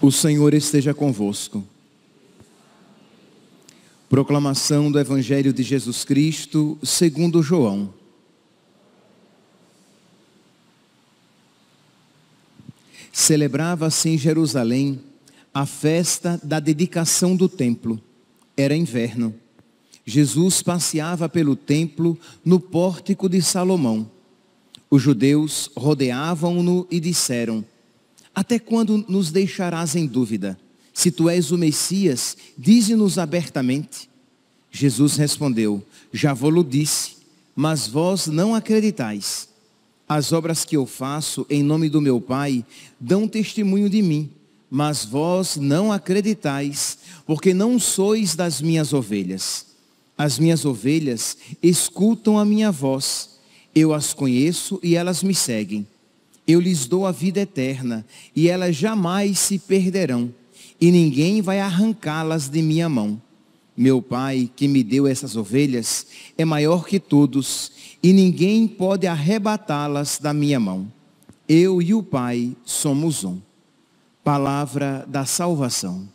O Senhor esteja convosco. Proclamação do Evangelho de Jesus Cristo segundo João. Celebrava-se em Jerusalém a festa da dedicação do templo. Era inverno. Jesus passeava pelo templo no pórtico de Salomão. Os judeus rodeavam-no e disseram, Até quando nos deixarás em dúvida? Se tu és o Messias, dize-nos abertamente. Jesus respondeu: Já vou-lo disse, mas vós não acreditais. As obras que eu faço em nome do meu Pai dão testemunho de mim, mas vós não acreditais, porque não sois das minhas ovelhas. As minhas ovelhas escutam a minha voz. Eu as conheço e elas me seguem. Eu lhes dou a vida eterna e elas jamais se perderão e ninguém vai arrancá-las de minha mão. Meu pai, que me deu essas ovelhas, é maior que todos, e ninguém pode arrebatá-las da minha mão. Eu e o Pai somos um. Palavra da salvação.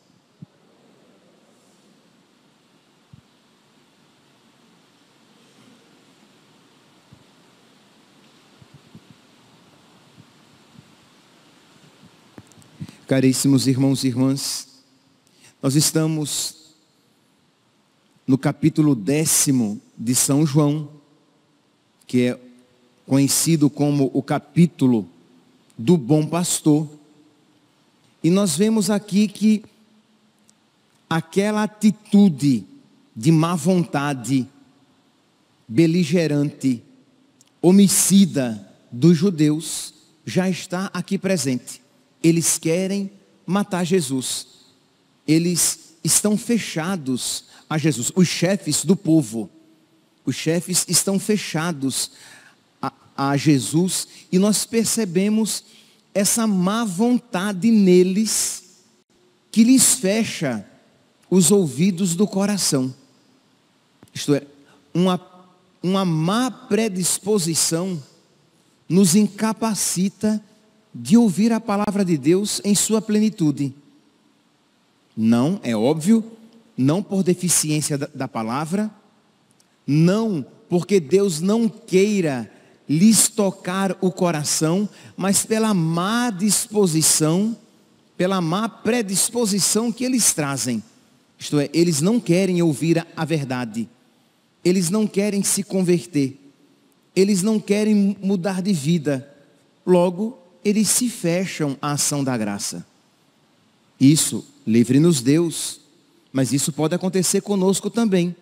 Caríssimos irmãos e irmãs, nós estamos no capítulo décimo de São João, que é conhecido como o capítulo do bom pastor. E nós vemos aqui que aquela atitude de má vontade, beligerante, homicida dos judeus já está aqui presente. Eles querem matar Jesus. Eles estão fechados a Jesus. Os chefes do povo, os chefes estão fechados a, a Jesus e nós percebemos essa má vontade neles que lhes fecha os ouvidos do coração. Isto é, uma, uma má predisposição nos incapacita de ouvir a palavra de Deus em sua plenitude. Não, é óbvio, não por deficiência da, da palavra, não porque Deus não queira lhes tocar o coração, mas pela má disposição, pela má predisposição que eles trazem. Isto é, eles não querem ouvir a, a verdade. Eles não querem se converter. Eles não querem mudar de vida. Logo, eles se fecham à ação da graça. Isso, livre-nos Deus, mas isso pode acontecer conosco também.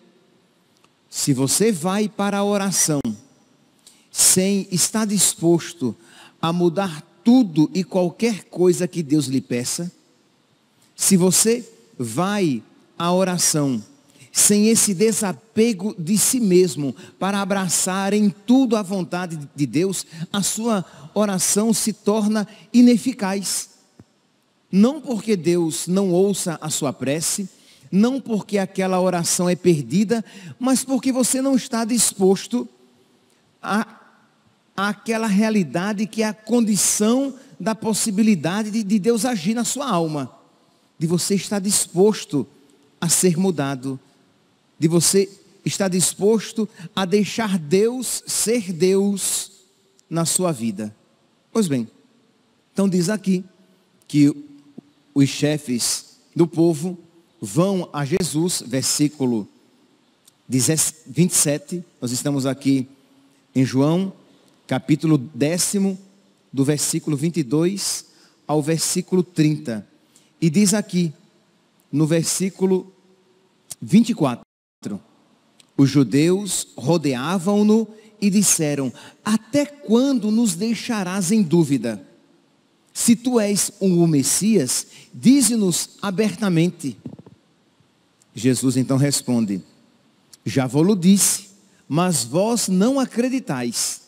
Se você vai para a oração sem estar disposto a mudar tudo e qualquer coisa que Deus lhe peça, se você vai à oração sem esse desapego de si mesmo, para abraçar em tudo a vontade de Deus, a sua oração se torna ineficaz. Não porque Deus não ouça a sua prece, não porque aquela oração é perdida, mas porque você não está disposto a àquela realidade que é a condição da possibilidade de, de Deus agir na sua alma, de você estar disposto a ser mudado, de você estar disposto a deixar Deus ser Deus na sua vida. Pois bem, então diz aqui que os chefes do povo vão a Jesus, versículo 27, nós estamos aqui em João, capítulo décimo, do versículo 22 ao versículo 30. E diz aqui, no versículo 24, os judeus rodeavam-no e disseram, até quando nos deixarás em dúvida? Se tu és um, o Messias, dize-nos abertamente. Jesus então responde, já vou-lo disse, mas vós não acreditais.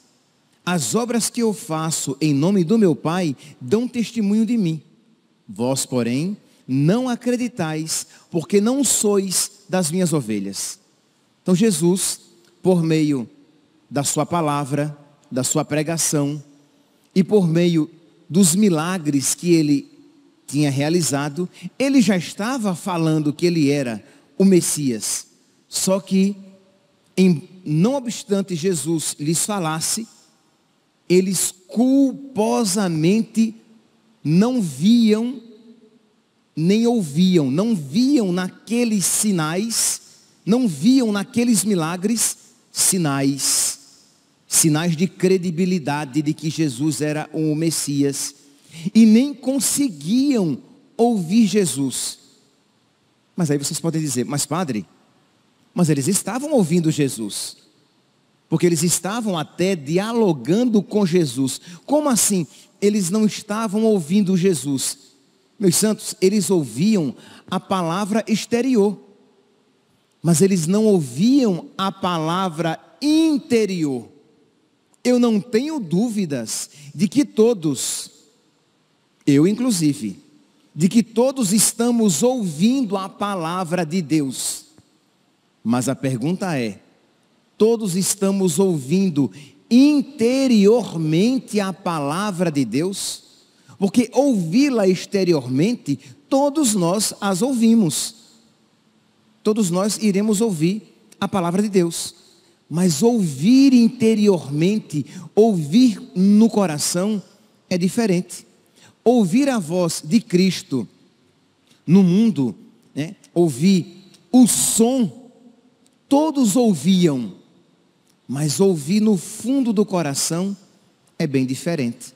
As obras que eu faço em nome do meu Pai dão testemunho de mim. Vós, porém, não acreditais, porque não sois das minhas ovelhas. Então Jesus, por meio da sua palavra, da sua pregação, e por meio dos milagres que ele tinha realizado, ele já estava falando que ele era o Messias. Só que, em, não obstante Jesus lhes falasse, eles culposamente não viam nem ouviam, não viam naqueles sinais, não viam naqueles milagres sinais, sinais de credibilidade de que Jesus era o Messias, e nem conseguiam ouvir Jesus. Mas aí vocês podem dizer, mas padre, mas eles estavam ouvindo Jesus. Porque eles estavam até dialogando com Jesus. Como assim? Eles não estavam ouvindo Jesus meus santos, eles ouviam a palavra exterior, mas eles não ouviam a palavra interior. Eu não tenho dúvidas de que todos, eu inclusive, de que todos estamos ouvindo a palavra de Deus. Mas a pergunta é, todos estamos ouvindo interiormente a palavra de Deus? Porque ouvi-la exteriormente, todos nós as ouvimos. Todos nós iremos ouvir a palavra de Deus. Mas ouvir interiormente, ouvir no coração, é diferente. Ouvir a voz de Cristo no mundo, né? ouvir o som, todos ouviam, mas ouvir no fundo do coração é bem diferente.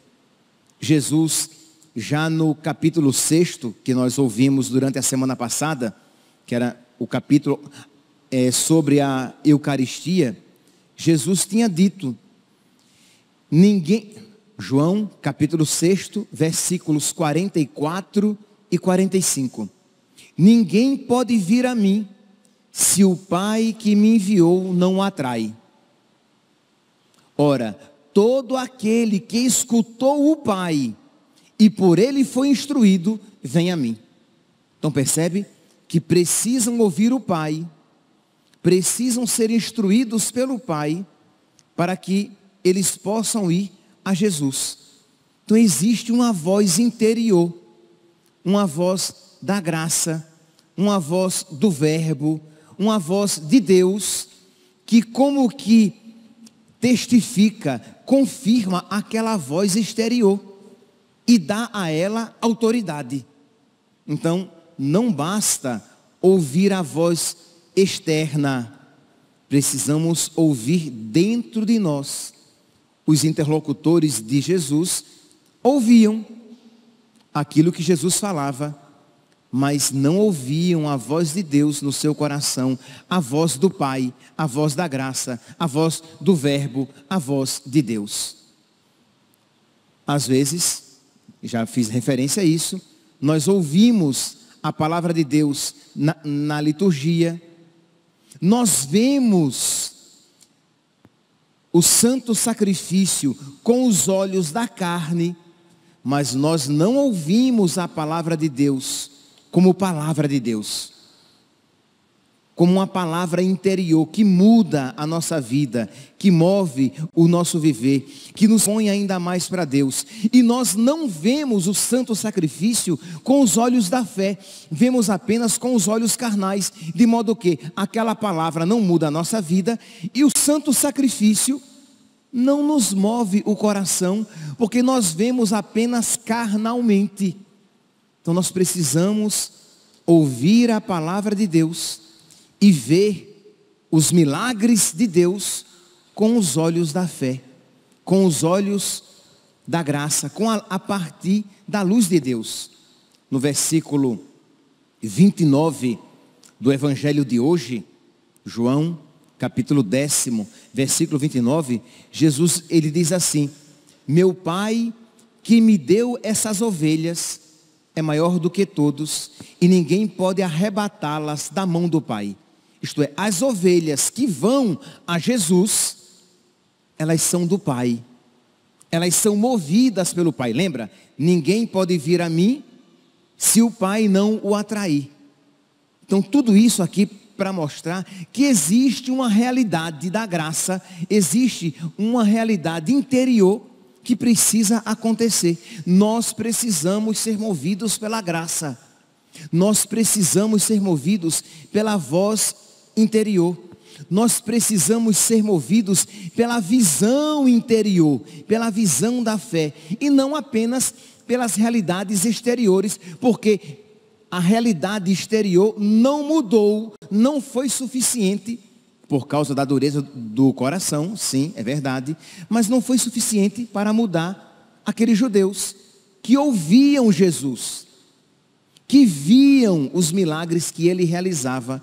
Jesus, já no capítulo 6, que nós ouvimos durante a semana passada, que era o capítulo é, sobre a Eucaristia, Jesus tinha dito, ninguém, João capítulo 6, versículos 44 e 45, ninguém pode vir a mim se o Pai que me enviou não o atrai. Ora, Todo aquele que escutou o Pai e por ele foi instruído, vem a mim. Então percebe que precisam ouvir o Pai, precisam ser instruídos pelo Pai, para que eles possam ir a Jesus. Então existe uma voz interior, uma voz da graça, uma voz do Verbo, uma voz de Deus, que como que testifica, confirma aquela voz exterior e dá a ela autoridade. Então, não basta ouvir a voz externa, precisamos ouvir dentro de nós. Os interlocutores de Jesus ouviam aquilo que Jesus falava mas não ouviam a voz de Deus no seu coração, a voz do Pai, a voz da graça, a voz do Verbo, a voz de Deus. Às vezes, já fiz referência a isso, nós ouvimos a palavra de Deus na, na liturgia, nós vemos o santo sacrifício com os olhos da carne, mas nós não ouvimos a palavra de Deus como palavra de Deus, como uma palavra interior que muda a nossa vida, que move o nosso viver, que nos põe ainda mais para Deus. E nós não vemos o santo sacrifício com os olhos da fé, vemos apenas com os olhos carnais, de modo que aquela palavra não muda a nossa vida e o santo sacrifício não nos move o coração, porque nós vemos apenas carnalmente. Então nós precisamos ouvir a palavra de Deus e ver os milagres de Deus com os olhos da fé, com os olhos da graça, com a, a partir da luz de Deus. No versículo 29 do evangelho de hoje, João, capítulo décimo, versículo 29, Jesus ele diz assim: Meu Pai que me deu essas ovelhas é maior do que todos e ninguém pode arrebatá-las da mão do Pai. Isto é, as ovelhas que vão a Jesus, elas são do Pai. Elas são movidas pelo Pai. Lembra? Ninguém pode vir a mim se o Pai não o atrair. Então, tudo isso aqui para mostrar que existe uma realidade da graça, existe uma realidade interior que precisa acontecer. Nós precisamos ser movidos pela graça. Nós precisamos ser movidos pela voz interior. Nós precisamos ser movidos pela visão interior, pela visão da fé e não apenas pelas realidades exteriores, porque a realidade exterior não mudou, não foi suficiente por causa da dureza do coração, sim, é verdade, mas não foi suficiente para mudar aqueles judeus que ouviam Jesus, que viam os milagres que ele realizava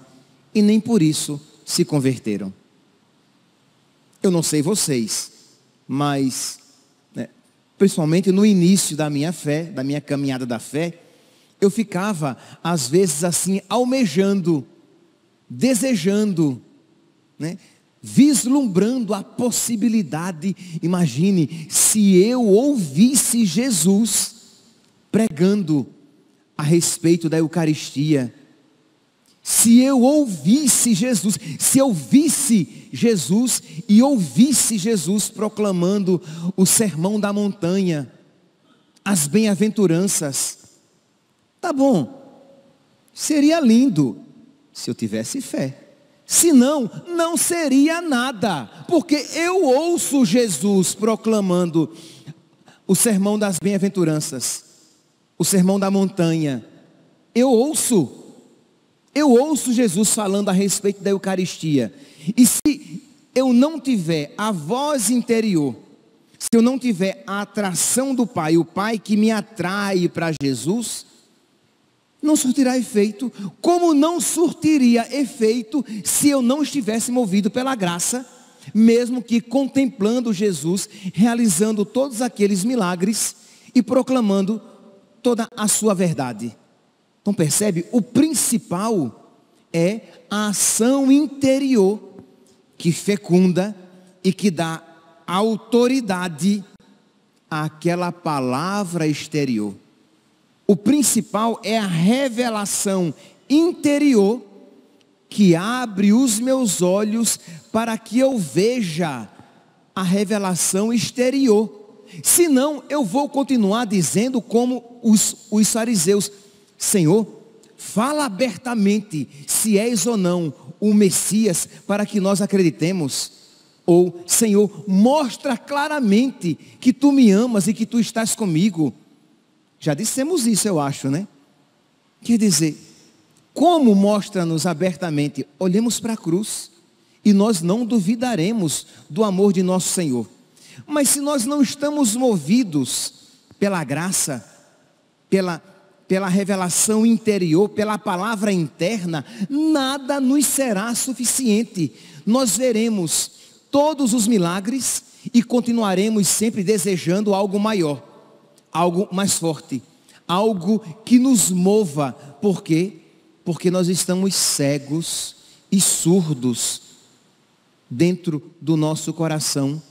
e nem por isso se converteram. Eu não sei vocês, mas né, principalmente no início da minha fé, da minha caminhada da fé, eu ficava às vezes assim almejando, desejando né? vislumbrando a possibilidade. Imagine, se eu ouvisse Jesus pregando a respeito da Eucaristia, se eu ouvisse Jesus, se eu visse Jesus e ouvisse Jesus proclamando o sermão da montanha, as bem-aventuranças, tá bom, seria lindo se eu tivesse fé. Senão, não seria nada, porque eu ouço Jesus proclamando o sermão das bem-aventuranças, o sermão da montanha. Eu ouço, eu ouço Jesus falando a respeito da Eucaristia. E se eu não tiver a voz interior, se eu não tiver a atração do Pai, o Pai que me atrai para Jesus, não surtirá efeito, como não surtiria efeito se eu não estivesse movido pela graça, mesmo que contemplando Jesus, realizando todos aqueles milagres e proclamando toda a sua verdade. Então percebe? O principal é a ação interior que fecunda e que dá autoridade àquela palavra exterior. O principal é a revelação interior que abre os meus olhos para que eu veja a revelação exterior. Senão eu vou continuar dizendo como os, os fariseus, Senhor, fala abertamente se és ou não o Messias para que nós acreditemos. Ou, Senhor, mostra claramente que tu me amas e que tu estás comigo. Já dissemos isso, eu acho, né? Quer dizer, como mostra-nos abertamente, olhemos para a cruz e nós não duvidaremos do amor de nosso Senhor. Mas se nós não estamos movidos pela graça, pela, pela revelação interior, pela palavra interna, nada nos será suficiente. Nós veremos todos os milagres e continuaremos sempre desejando algo maior algo mais forte, algo que nos mova. Por quê? Porque nós estamos cegos e surdos dentro do nosso coração,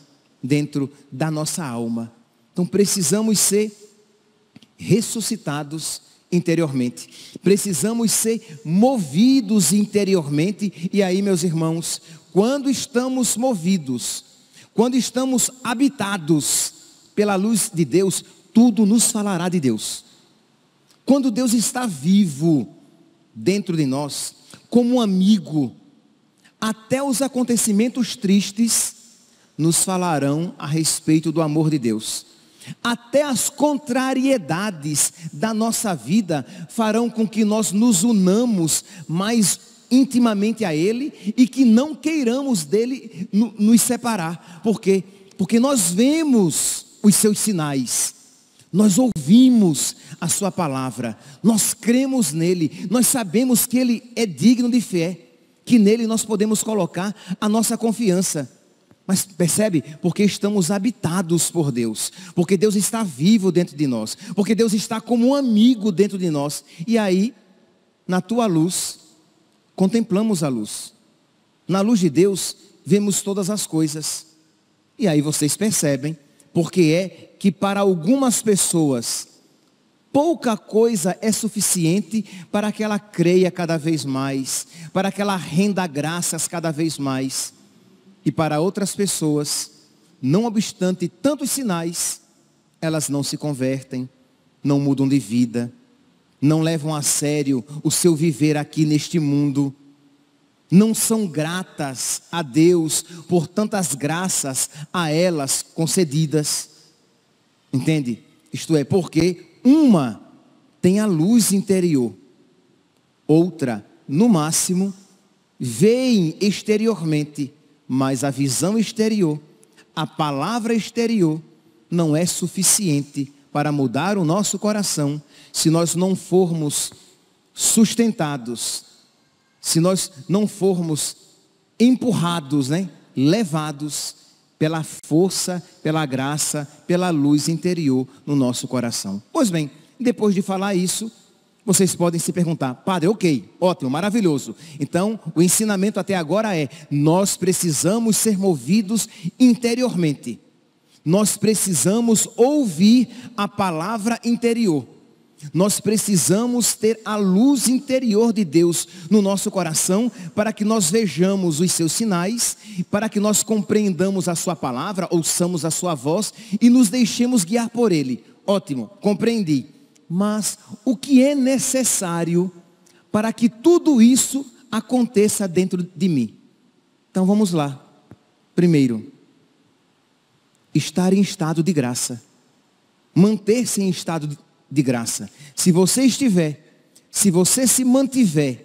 dentro da nossa alma. Então precisamos ser ressuscitados interiormente. Precisamos ser movidos interiormente. E aí, meus irmãos, quando estamos movidos, quando estamos habitados pela luz de Deus, tudo nos falará de Deus. Quando Deus está vivo dentro de nós, como um amigo, até os acontecimentos tristes nos falarão a respeito do amor de Deus. Até as contrariedades da nossa vida farão com que nós nos unamos mais intimamente a Ele e que não queiramos dele nos separar. Por quê? Porque nós vemos os seus sinais. Nós ouvimos a sua palavra, nós cremos nele, nós sabemos que ele é digno de fé, que nele nós podemos colocar a nossa confiança. Mas percebe? Porque estamos habitados por Deus, porque Deus está vivo dentro de nós, porque Deus está como um amigo dentro de nós. E aí, na tua luz, contemplamos a luz. Na luz de Deus, vemos todas as coisas. E aí vocês percebem, porque é que para algumas pessoas pouca coisa é suficiente para que ela creia cada vez mais, para que ela renda graças cada vez mais. E para outras pessoas, não obstante tantos sinais, elas não se convertem, não mudam de vida, não levam a sério o seu viver aqui neste mundo, não são gratas a Deus por tantas graças a elas concedidas. Entende? Isto é, porque uma tem a luz interior, outra, no máximo, veem exteriormente, mas a visão exterior, a palavra exterior, não é suficiente para mudar o nosso coração se nós não formos sustentados, se nós não formos empurrados, né? levados pela força, pela graça, pela luz interior no nosso coração. Pois bem, depois de falar isso, vocês podem se perguntar, padre, ok, ótimo, maravilhoso. Então, o ensinamento até agora é, nós precisamos ser movidos interiormente. Nós precisamos ouvir a palavra interior. Nós precisamos ter a luz interior de Deus no nosso coração para que nós vejamos os seus sinais, para que nós compreendamos a sua palavra, ouçamos a sua voz e nos deixemos guiar por ele. Ótimo, compreendi. Mas o que é necessário para que tudo isso aconteça dentro de mim? Então vamos lá. Primeiro, estar em estado de graça. Manter-se em estado de de graça. Se você estiver, se você se mantiver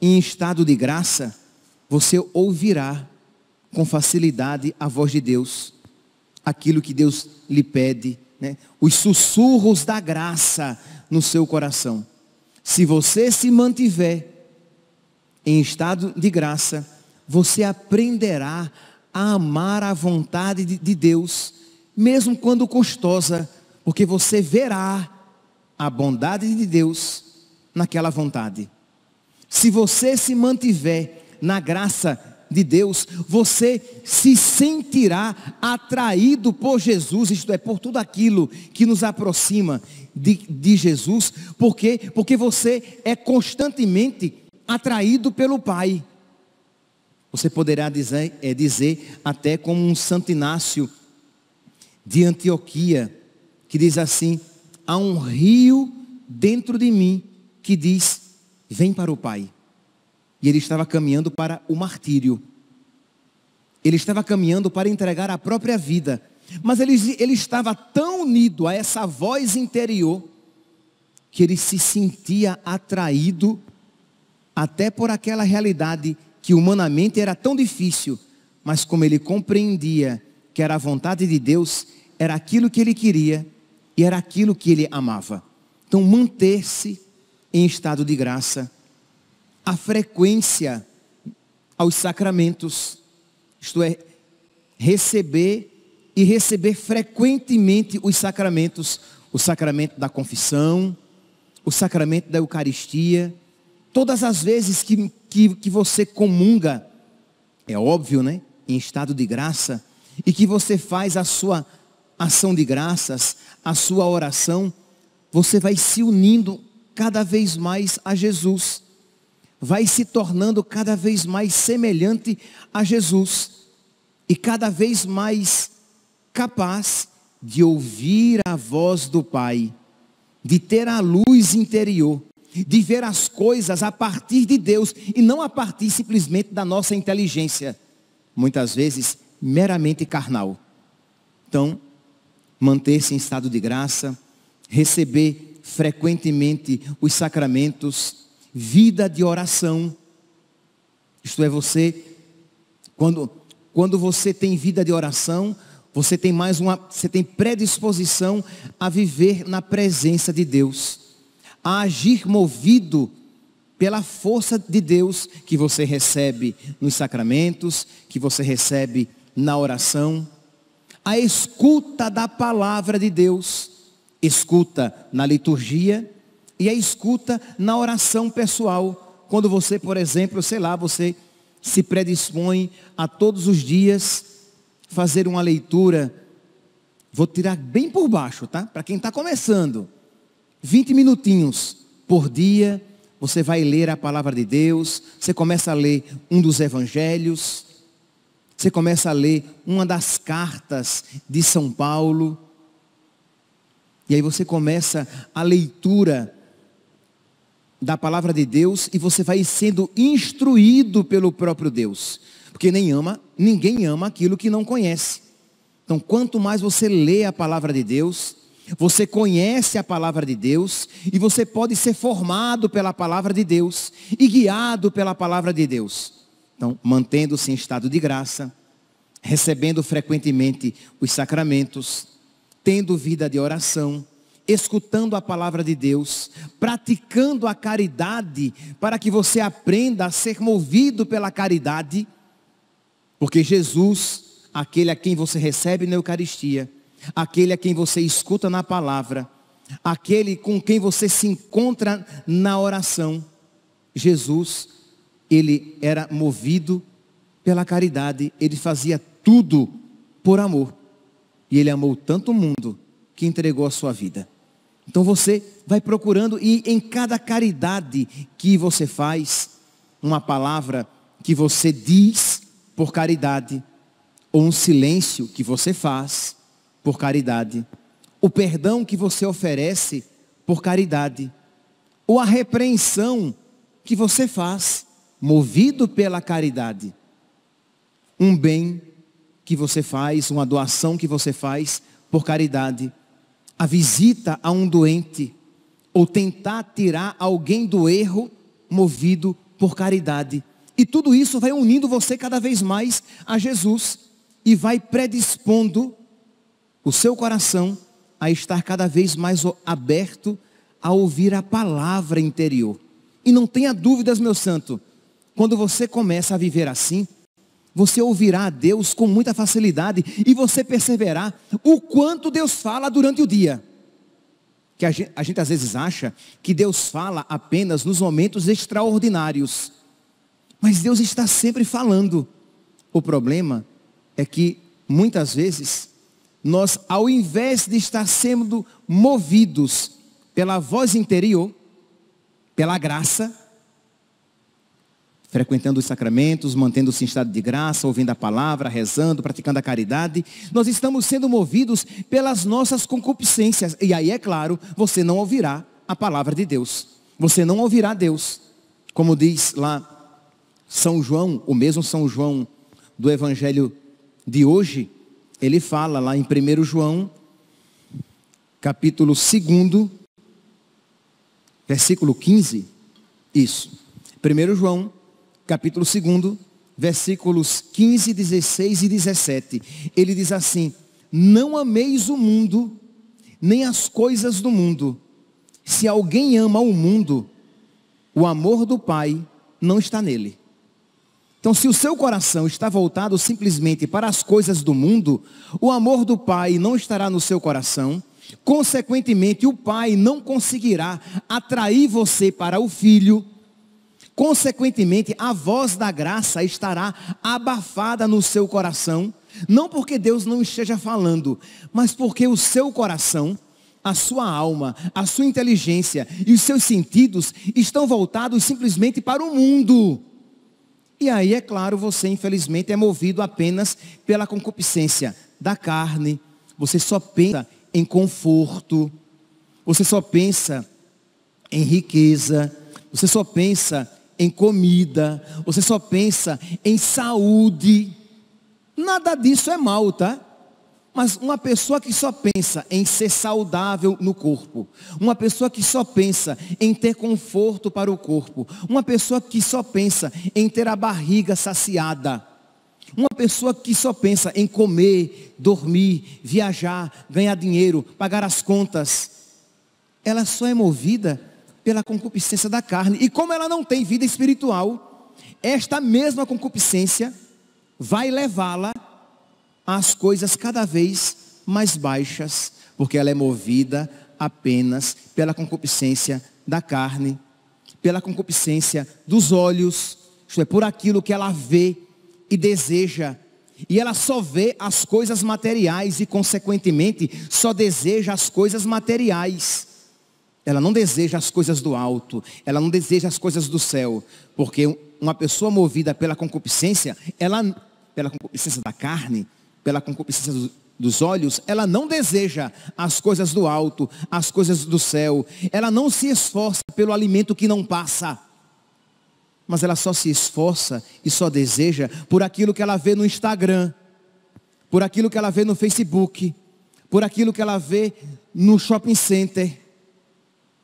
em estado de graça, você ouvirá com facilidade a voz de Deus, aquilo que Deus lhe pede, né? os sussurros da graça no seu coração. Se você se mantiver em estado de graça, você aprenderá a amar a vontade de Deus, mesmo quando custosa, porque você verá a bondade de Deus naquela vontade. Se você se mantiver na graça de Deus, você se sentirá atraído por Jesus, isto é, por tudo aquilo que nos aproxima de, de Jesus, porque, porque você é constantemente atraído pelo Pai. Você poderá dizer, é, dizer até como um Santo Inácio de Antioquia, que diz assim, há um rio dentro de mim que diz, vem para o Pai. E ele estava caminhando para o martírio. Ele estava caminhando para entregar a própria vida. Mas ele, ele estava tão unido a essa voz interior que ele se sentia atraído até por aquela realidade que humanamente era tão difícil, mas como ele compreendia que era a vontade de Deus, era aquilo que ele queria, e era aquilo que ele amava. Então, manter-se em estado de graça, a frequência aos sacramentos, isto é, receber e receber frequentemente os sacramentos, o sacramento da confissão, o sacramento da Eucaristia, todas as vezes que, que, que você comunga, é óbvio, né? Em estado de graça, e que você faz a sua ação de graças, a sua oração, você vai se unindo cada vez mais a Jesus. Vai se tornando cada vez mais semelhante a Jesus. E cada vez mais capaz de ouvir a voz do Pai, de ter a luz interior, de ver as coisas a partir de Deus e não a partir simplesmente da nossa inteligência, muitas vezes meramente carnal. Então, manter-se em estado de graça, receber frequentemente os sacramentos, vida de oração. Isto é, você, quando, quando você tem vida de oração, você tem mais uma, você tem predisposição a viver na presença de Deus, a agir movido pela força de Deus que você recebe nos sacramentos, que você recebe na oração a escuta da palavra de Deus, escuta na liturgia e a escuta na oração pessoal. Quando você, por exemplo, sei lá, você se predispõe a todos os dias fazer uma leitura, vou tirar bem por baixo, tá? Para quem está começando, 20 minutinhos por dia, você vai ler a palavra de Deus, você começa a ler um dos evangelhos, você começa a ler uma das cartas de São Paulo. E aí você começa a leitura da palavra de Deus e você vai sendo instruído pelo próprio Deus. Porque nem ama, ninguém ama aquilo que não conhece. Então, quanto mais você lê a palavra de Deus, você conhece a palavra de Deus e você pode ser formado pela palavra de Deus e guiado pela palavra de Deus. Então, mantendo-se em estado de graça, recebendo frequentemente os sacramentos, tendo vida de oração, escutando a palavra de Deus, praticando a caridade, para que você aprenda a ser movido pela caridade, porque Jesus, aquele a quem você recebe na Eucaristia, aquele a quem você escuta na palavra, aquele com quem você se encontra na oração, Jesus ele era movido pela caridade, ele fazia tudo por amor. E ele amou tanto o mundo que entregou a sua vida. Então você vai procurando e em cada caridade que você faz, uma palavra que você diz por caridade, ou um silêncio que você faz por caridade, o perdão que você oferece por caridade, ou a repreensão que você faz movido pela caridade, um bem que você faz, uma doação que você faz por caridade, a visita a um doente, ou tentar tirar alguém do erro movido por caridade. E tudo isso vai unindo você cada vez mais a Jesus e vai predispondo o seu coração a estar cada vez mais aberto a ouvir a palavra interior. E não tenha dúvidas, meu santo, quando você começa a viver assim, você ouvirá a Deus com muita facilidade e você perceberá o quanto Deus fala durante o dia. Que a gente, a gente às vezes acha que Deus fala apenas nos momentos extraordinários. Mas Deus está sempre falando. O problema é que muitas vezes nós, ao invés de estar sendo movidos pela voz interior, pela graça, frequentando os sacramentos, mantendo-se em estado de graça, ouvindo a palavra, rezando, praticando a caridade, nós estamos sendo movidos pelas nossas concupiscências. E aí, é claro, você não ouvirá a palavra de Deus. Você não ouvirá Deus. Como diz lá São João, o mesmo São João do Evangelho de hoje, ele fala lá em 1 João, capítulo 2, versículo 15, isso. 1 João capítulo 2, versículos 15, 16 e 17. Ele diz assim: Não ameis o mundo, nem as coisas do mundo. Se alguém ama o mundo, o amor do Pai não está nele. Então, se o seu coração está voltado simplesmente para as coisas do mundo, o amor do Pai não estará no seu coração. Consequentemente, o Pai não conseguirá atrair você para o Filho Consequentemente, a voz da graça estará abafada no seu coração, não porque Deus não esteja falando, mas porque o seu coração, a sua alma, a sua inteligência e os seus sentidos estão voltados simplesmente para o mundo. E aí, é claro, você infelizmente é movido apenas pela concupiscência da carne. Você só pensa em conforto. Você só pensa em riqueza. Você só pensa em comida, você só pensa em saúde. Nada disso é mal, tá? Mas uma pessoa que só pensa em ser saudável no corpo, uma pessoa que só pensa em ter conforto para o corpo, uma pessoa que só pensa em ter a barriga saciada, uma pessoa que só pensa em comer, dormir, viajar, ganhar dinheiro, pagar as contas, ela só é movida pela concupiscência da carne. E como ela não tem vida espiritual, esta mesma concupiscência vai levá-la às coisas cada vez mais baixas, porque ela é movida apenas pela concupiscência da carne, pela concupiscência dos olhos, isto é, por aquilo que ela vê e deseja. E ela só vê as coisas materiais e, consequentemente, só deseja as coisas materiais ela não deseja as coisas do alto, ela não deseja as coisas do céu, porque uma pessoa movida pela concupiscência, ela, pela concupiscência da carne, pela concupiscência do, dos olhos, ela não deseja as coisas do alto, as coisas do céu, ela não se esforça pelo alimento que não passa, mas ela só se esforça e só deseja por aquilo que ela vê no Instagram, por aquilo que ela vê no Facebook, por aquilo que ela vê no shopping center,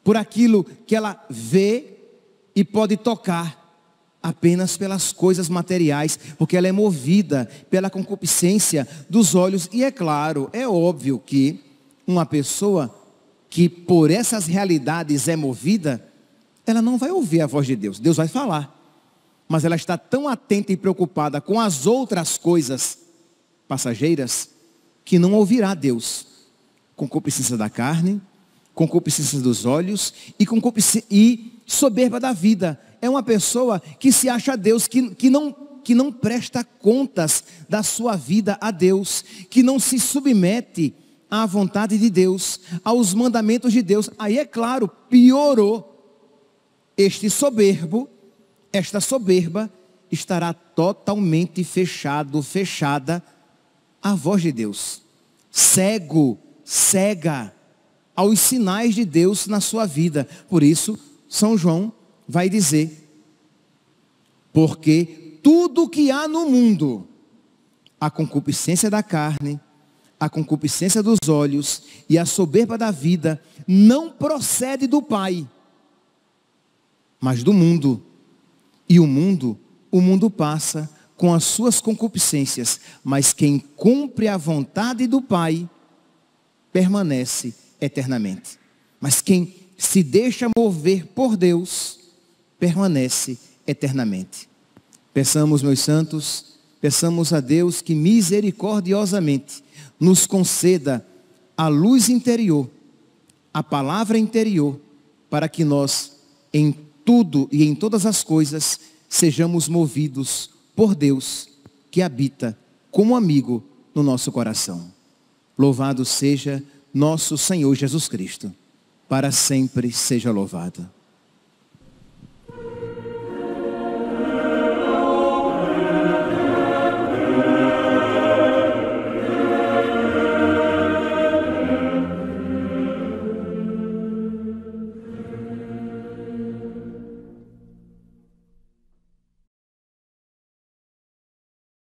por aquilo que ela vê e pode tocar, apenas pelas coisas materiais, porque ela é movida pela concupiscência dos olhos. E é claro, é óbvio que uma pessoa que por essas realidades é movida, ela não vai ouvir a voz de Deus, Deus vai falar. Mas ela está tão atenta e preocupada com as outras coisas passageiras que não ouvirá Deus. Concupiscência da carne, concupiscência dos olhos e, e soberba da vida. É uma pessoa que se acha Deus, que, que não que não presta contas da sua vida a Deus, que não se submete à vontade de Deus, aos mandamentos de Deus. Aí é claro, piorou este soberbo, esta soberba estará totalmente fechado, fechada à voz de Deus. Cego, cega aos sinais de Deus na sua vida. Por isso, São João vai dizer, porque tudo que há no mundo, a concupiscência da carne, a concupiscência dos olhos e a soberba da vida, não procede do Pai, mas do mundo. E o mundo, o mundo passa com as suas concupiscências, mas quem cumpre a vontade do Pai permanece eternamente. Mas quem se deixa mover por Deus, permanece eternamente. Peçamos, meus santos, peçamos a Deus que misericordiosamente nos conceda a luz interior, a palavra interior, para que nós, em tudo e em todas as coisas, sejamos movidos por Deus que habita como amigo no nosso coração. Louvado seja nosso Senhor Jesus Cristo. Para sempre seja louvado.